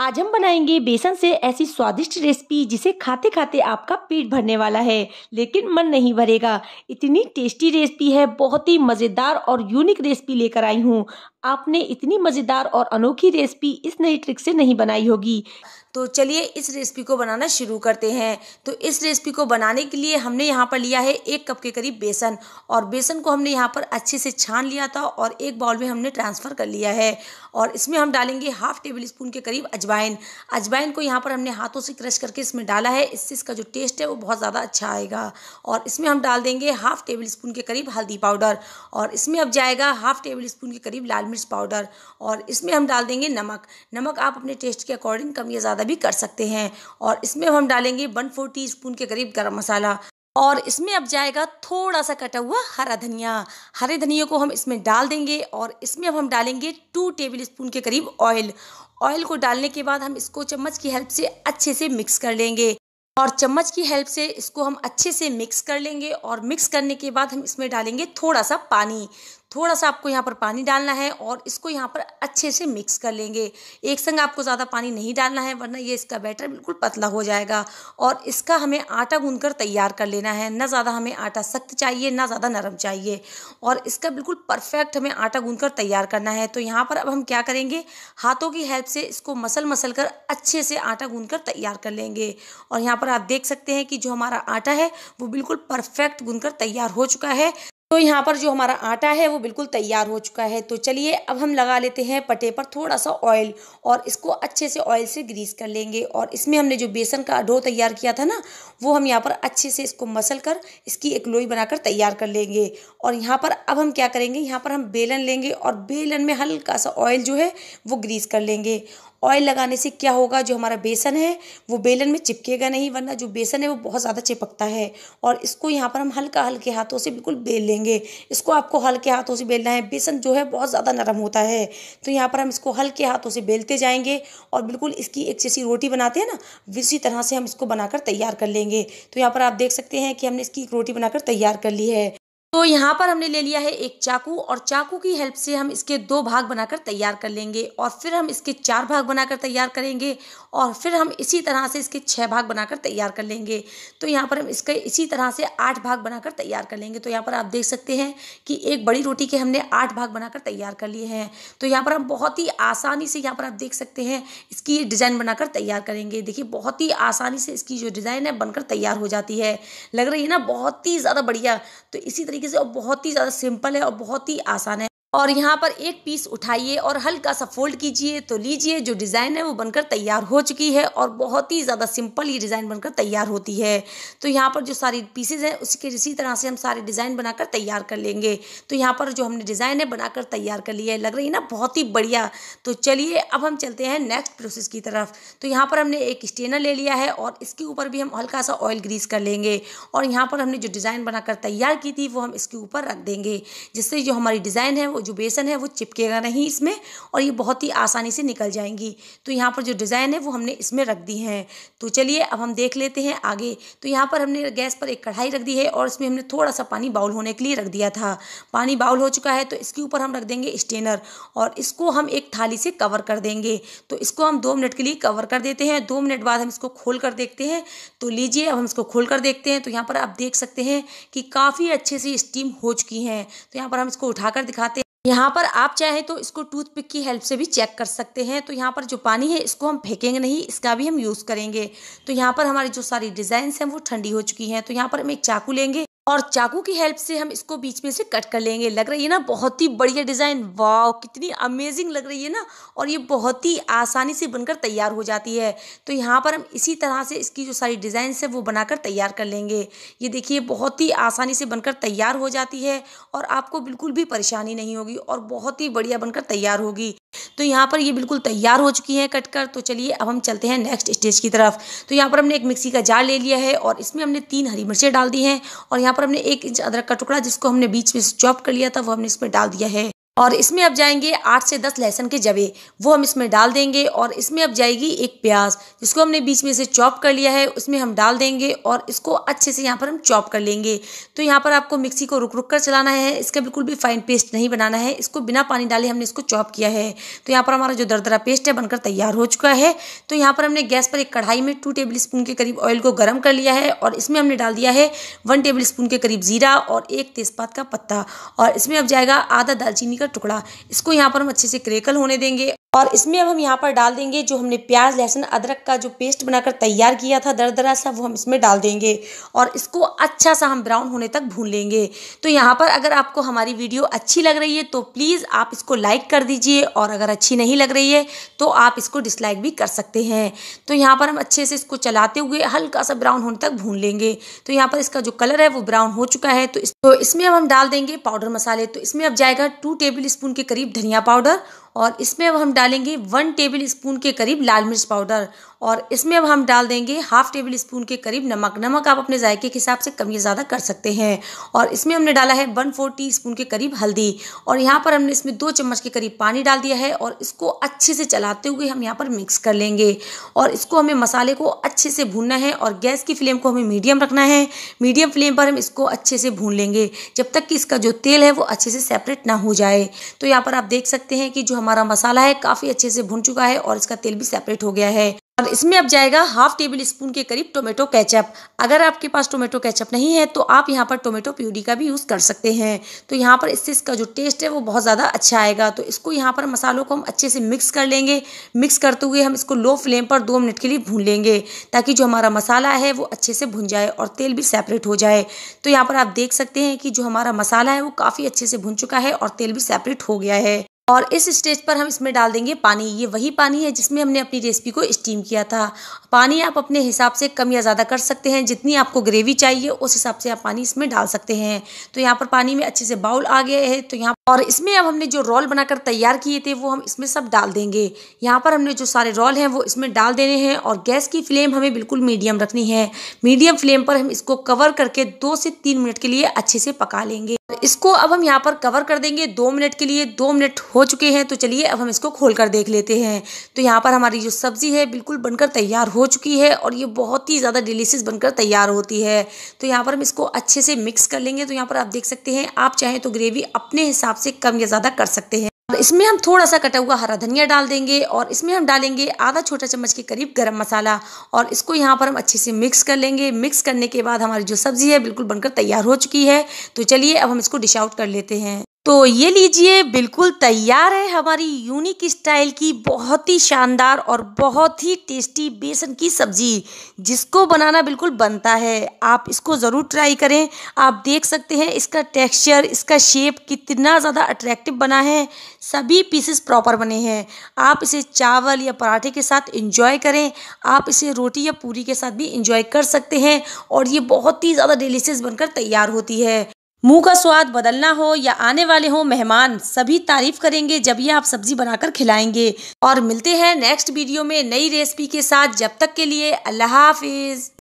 आज हम बनाएंगे बेसन से ऐसी स्वादिष्ट रेसिपी जिसे खाते खाते आपका पेट भरने वाला है लेकिन मन नहीं भरेगा इतनी टेस्टी रेसिपी है बहुत ही मज़ेदार और यूनिक रेसिपी लेकर आई हूँ आपने इतनी मज़ेदार और अनोखी रेसिपी इस नई ट्रिक से नहीं बनाई होगी तो चलिए इस रेसिपी को बनाना शुरू करते हैं तो इस रेसिपी को बनाने के लिए हमने यहाँ पर लिया है एक कप के करीब बेसन और बेसन को हमने यहाँ पर अच्छे से छान लिया था और एक बाउल में हमने ट्रांसफ़र कर लिया है और इसमें हम डालेंगे हाफ टेबल स्पून के करीब अजवाइन अजवाइन को यहाँ पर हमने हाथों से क्रश करके इसमें डाला है इससे इसका जो टेस्ट है वो बहुत ज़्यादा अच्छा आएगा और इसमें हम डाल देंगे हाफ टेबल स्पून के करीब हल्दी पाउडर और इसमें अब जाएगा हाफ टेबल स्पून के करीब लाल मिर्च पाउडर और इसमें हम डाल देंगे नमक नमक आप अपने टेस्ट के अकॉर्डिंग कम या ज़्यादा भी कर सकते हैं और इसमें हम डालेंगे वन फोर टी स्पून के करीब गर्म मसाला और इसमें अब जाएगा थोड़ा सा कटा हुआ हरा धनिया हरे धनिया को हम इसमें डाल देंगे और इसमें अब हम डालेंगे टू टेबल स्पून के करीब ऑयल ऑयल को डालने के बाद हम इसको चम्मच की हेल्प से अच्छे से मिक्स कर लेंगे और चम्मच की हेल्प से इसको हम अच्छे से मिक्स कर लेंगे और मिक्स करने के बाद हम इसमें डालेंगे थोड़ा सा पानी थोड़ा सा आपको यहाँ पर पानी डालना है और इसको यहाँ पर अच्छे से मिक्स कर लेंगे एक संग आपको ज़्यादा पानी नहीं डालना है वरना ये इसका बैटर बिल्कुल पतला हो जाएगा और इसका हमें आटा गूंद कर तैयार कर लेना है ना ज़्यादा हमें आटा सख्त चाहिए ना ज़्यादा नरम चाहिए और इसका बिल्कुल परफेक्ट हमें आटा गूंद कर तैयार करना है तो यहाँ पर अब हम क्या करेंगे हाथों की हेल्प से इसको मसल मसल कर अच्छे से आटा गूंद कर तैयार कर लेंगे और यहाँ पर आप देख सकते हैं कि जो हमारा आटा है वो बिल्कुल परफेक्ट गूंद कर तैयार हो चुका है तो यहाँ पर जो हमारा आटा है वो बिल्कुल तैयार हो चुका है तो चलिए अब हम लगा लेते हैं पटे पर थोड़ा सा ऑयल और इसको अच्छे से ऑयल से ग्रीस कर लेंगे और इसमें हमने जो बेसन का डो तैयार किया था ना वो हम यहाँ पर अच्छे से इसको मसल कर इसकी एक लोई बनाकर तैयार कर लेंगे और यहाँ पर अब हम क्या करेंगे यहाँ पर हम बेलन लेंगे और बेलन में हल्का सा ऑयल जो है वो ग्रीस कर लेंगे ऑयल लगाने से क्या होगा जो हमारा बेसन है वो बेलन में चिपकेगा नहीं वरना जो बेसन है वो बहुत ज़्यादा चिपकता है और इसको यहाँ पर हम हल्का हल्के हाथों से बिल्कुल बेल लेंगे इसको आपको हल्के हाथों से बेलना है बेसन जो है बहुत ज़्यादा नरम होता है तो यहाँ पर हम इसको हल्के हाथों से बेलते जाएंगे और बिल्कुल इसकी एक जैसी रोटी बनाते हैं ना इसी तरह से हम इसको बनाकर तैयार कर लेंगे तो यहाँ पर आप देख सकते हैं कि हमने इसकी एक रोटी बनाकर तैयार कर ली है तो यहाँ पर हमने ले लिया है एक चाकू और चाकू की हेल्प से हम इसके दो भाग बनाकर तैयार कर लेंगे और फिर हम इसके चार भाग बनाकर तैयार करेंगे और फिर हम इसी तरह से इसके छः भाग बनाकर तैयार कर लेंगे तो यहाँ पर हम इसके इसी तरह से आठ भाग बनाकर तैयार कर लेंगे तो यहाँ पर आप देख सकते हैं कि एक बड़ी रोटी के हमने आठ भाग बनाकर तैयार कर लिए हैं तो यहाँ पर हम बहुत ही आसानी से यहाँ पर आप देख सकते हैं इसकी डिज़ाइन बनाकर तैयार करेंगे देखिए बहुत ही आसानी से इसकी जो डिज़ाइन है बनकर तैयार हो जाती है लग रही है ना बहुत ही ज़्यादा बढ़िया तो इसी तरीके तरीके से और बहुत ही ज़्यादा सिंपल है और बहुत ही आसान है और यहाँ पर एक पीस उठाइए और हल्का सा फोल्ड कीजिए तो लीजिए जो डिज़ाइन है वो बनकर तैयार हो चुकी है और बहुत ही ज़्यादा सिंपल ये डिज़ाइन बनकर तैयार होती है तो यहाँ पर जो सारी पीसेज हैं उसके इसी तरह से हम सारे डिज़ाइन बनाकर तैयार कर लेंगे तो यहाँ पर जो हमने डिज़ाइन है बनाकर तैयार कर लिया है लग रही है ना बहुत ही बढ़िया तो चलिए अब हम चलते हैं नेक्स्ट प्रोसेस की तरफ तो यहाँ पर हमने एक स्टेनर ले लिया है और इसके ऊपर भी हम हल्का सा ऑयल ग्रीस कर लेंगे और यहाँ पर हमने जो डिज़ाइन बनाकर तैयार की थी वो हम इसके ऊपर रख देंगे जिससे जो हमारी डिज़ाइन है वो जो बेसन है वो चिपकेगा नहीं इसमें और ये बहुत ही आसानी से निकल जाएंगी तो यहाँ पर जो डिज़ाइन है वो हमने इसमें रख दी है तो चलिए अब हम देख लेते हैं आगे तो यहाँ पर हमने गैस पर एक कढ़ाई रख दी है और इसमें हमने थोड़ा सा पानी बाउल होने के लिए रख दिया था पानी बाउल हो चुका है तो इसके ऊपर हम रख देंगे स्टेनर और इसको हम एक थाली से कवर कर देंगे तो इसको हम दो मिनट के लिए कवर कर देते हैं दो मिनट बाद हम इसको खोल कर देखते हैं तो लीजिए अब हम इसको खोल कर देखते हैं तो यहाँ पर आप देख सकते हैं कि काफ़ी अच्छे से स्टीम हो चुकी हैं तो यहाँ पर हम इसको उठाकर दिखाते हैं यहाँ पर आप चाहे तो इसको टूथपिक की हेल्प से भी चेक कर सकते हैं तो यहाँ पर जो पानी है इसको हम फेंकेंगे नहीं इसका भी हम यूज़ करेंगे तो यहाँ पर हमारी जो सारी डिज़ाइंस हैं वो ठंडी हो चुकी हैं तो यहाँ पर हम एक चाकू लेंगे और चाकू की हेल्प से हम इसको बीच में से कट कर लेंगे लग रही है ना बहुत ही बढ़िया डिज़ाइन वाह कितनी अमेजिंग लग रही है ना और ये बहुत ही आसानी से बनकर तैयार हो जाती है तो यहाँ पर हम इसी तरह से इसकी जो सारी डिज़ाइन है वो बनाकर तैयार कर लेंगे ये देखिए बहुत ही आसानी से बनकर तैयार हो जाती है और आपको बिल्कुल भी परेशानी नहीं होगी और बहुत ही बढ़िया बनकर तैयार होगी तो यहाँ पर ये बिल्कुल तैयार हो चुकी है कटकर तो चलिए अब हम चलते हैं नेक्स्ट स्टेज की तरफ तो यहाँ पर हमने एक मिक्सी का जार ले लिया है और इसमें हमने तीन हरी मिर्चें डाल दी हैं और यहाँ पर हमने एक इंच अदरक का टुकड़ा जिसको हमने बीच में चॉप कर लिया था वो हमने इसमें डाल दिया है और इसमें अब जाएंगे आठ से दस लहसुन के जवे वो हम इसमें डाल देंगे और इसमें अब जाएगी एक प्याज जिसको हमने बीच में से चॉप कर लिया है उसमें हम डाल देंगे और इसको अच्छे से यहाँ पर हम चॉप कर लेंगे तो यहाँ पर आपको मिक्सी को रुक रुक कर चलाना है इसका बिल्कुल भी फाइन पेस्ट नहीं बनाना है इसको बिना पानी डाले हमने इसको चॉप किया है तो यहाँ पर हमारा जो दरदरा पेस्ट है बनकर तैयार हो चुका है तो यहाँ पर हमने गैस पर एक कढ़ाई में टू टेबल स्पून के करीब ऑयल को गर्म कर लिया है और इसमें हमने डाल दिया है वन टेबल स्पून के करीब जीरा और एक तेज़पात का पत्ता और इसमें अब जाएगा आधा दालचीनी का टुकड़ा इसको यहाँ पर हम अच्छे से क्रेकल होने देंगे और इसमें अब हम यहाँ पर डाल देंगे जो हमने प्याज लहसुन अदरक का जो पेस्ट बनाकर तैयार किया था दरदरा सा वो हम इसमें डाल देंगे और इसको अच्छा सा हम ब्राउन होने तक भून लेंगे तो यहाँ पर अगर आपको हमारी वीडियो अच्छी लग रही है तो प्लीज़ आप इसको लाइक कर दीजिए और अगर अच्छी नहीं लग रही है तो आप इसको डिसलाइक भी कर सकते हैं तो यहाँ पर हम अच्छे से इसको चलाते हुए हल्का सा ब्राउन होने तक भून लेंगे तो यहाँ पर इसका जो कलर है वो ब्राउन हो चुका है तो इस तो इसमें अब हम डाल देंगे पाउडर मसाले तो इसमें अब जाएगा टू टेबल स्पून के करीब धनिया पाउडर और इसमें अब हम डालेंगे वन टेबल स्पून के करीब लाल मिर्च पाउडर और इसमें अब हम डाल देंगे हाफ टेबल स्पून के करीब नमक नमक आप अपने जायके के हिसाब से कम या ज़्यादा कर सकते हैं और इसमें हमने डाला है वन फोर टी स्पून के करीब हल्दी और यहाँ पर हमने इसमें दो चम्मच के करीब पानी डाल दिया है और इसको अच्छे से चलाते हुए हम यहाँ पर मिक्स कर लेंगे और इसको हमें मसाले को अच्छे से भूनना है और गैस की फ्लेम को हमें मीडियम रखना है मीडियम फ्लेम पर हम इसको अच्छे से भून लेंगे जब तक कि इसका जो तेल है वो अच्छे से सेपरेट ना हो जाए तो यहाँ पर आप देख सकते हैं कि जो हमारा मसाला है काफ़ी अच्छे से भुन चुका है और इसका तेल भी सेपरेट हो गया है अब इसमें अब जाएगा हाफ टेबल स्पून के करीब टोमेटो केचप अगर आपके पास टोमेटो केचप नहीं है तो आप यहाँ पर टोमेटो प्यूरी का भी यूज़ कर सकते हैं तो यहाँ पर इससे इसका जो टेस्ट है वो बहुत ज़्यादा अच्छा आएगा तो इसको यहाँ पर मसालों को हम अच्छे से मिक्स कर लेंगे मिक्स करते हुए हम इसको लो फ्लेम पर दो मिनट के लिए भून लेंगे ताकि जो हमारा मसाला है वो अच्छे से भुन जाए और तेल भी सेपरेट हो जाए तो यहाँ पर आप देख सकते हैं कि जो हमारा मसाला है वो काफ़ी अच्छे से भुन चुका है और तेल भी सेपरेट हो गया है और इस स्टेज पर हम इसमें डाल देंगे पानी ये वही पानी है जिसमें हमने अपनी रेसिपी को स्टीम किया था पानी आप अपने हिसाब से कम या ज़्यादा कर सकते हैं जितनी आपको ग्रेवी चाहिए उस हिसाब से आप पानी इसमें डाल सकते हैं तो यहाँ पर पानी में अच्छे से बाउल आ गए है तो यहाँ और इसमें अब हमने जो रोल बनाकर तैयार किए थे वो हम इसमें सब डाल देंगे यहाँ पर हमने जो सारे रोल हैं वो इसमें डाल देने हैं और गैस की फ्लेम हमें बिल्कुल मीडियम रखनी है मीडियम फ्लेम पर हम इसको कवर करके दो से तीन मिनट के लिए अच्छे से पका लेंगे इसको अब हम यहाँ पर कवर कर देंगे दो मिनट के लिए दो मिनट हो चुके हैं तो चलिए अब हम इसको खोल कर देख लेते हैं तो यहाँ पर हमारी जो सब्ज़ी है बिल्कुल बनकर तैयार हो चुकी है और ये बहुत ही ज़्यादा डिलीशियस बनकर तैयार होती है तो यहाँ पर हम इसको अच्छे से मिक्स कर लेंगे तो यहाँ पर आप देख सकते हैं आप चाहें तो ग्रेवी अपने हिसाब से कम या ज़्यादा कर सकते हैं अब इसमें हम थोड़ा सा कटा हुआ हरा धनिया डाल देंगे और इसमें हम डालेंगे आधा छोटा चम्मच के करीब गरम मसाला और इसको यहाँ पर हम अच्छे से मिक्स कर लेंगे मिक्स करने के बाद हमारी जो सब्ज़ी है बिल्कुल बनकर तैयार हो चुकी है तो चलिए अब हम इसको डिश आउट कर लेते हैं तो ये लीजिए बिल्कुल तैयार है हमारी यूनिक स्टाइल की बहुत ही शानदार और बहुत ही टेस्टी बेसन की सब्ज़ी जिसको बनाना बिल्कुल बनता है आप इसको ज़रूर ट्राई करें आप देख सकते हैं इसका टेक्सचर इसका शेप कितना ज़्यादा अट्रैक्टिव बना है सभी पीसेस प्रॉपर बने हैं आप इसे चावल या पराठे के साथ इंजॉय करें आप इसे रोटी या पूरी के साथ भी इंजॉय कर सकते हैं और ये बहुत ही ज़्यादा डिलीशियस बनकर तैयार होती है मुंह का स्वाद बदलना हो या आने वाले हो मेहमान सभी तारीफ करेंगे जब ये आप सब्जी बनाकर खिलाएंगे और मिलते हैं नेक्स्ट वीडियो में नई रेसिपी के साथ जब तक के लिए अल्लाह हाफिज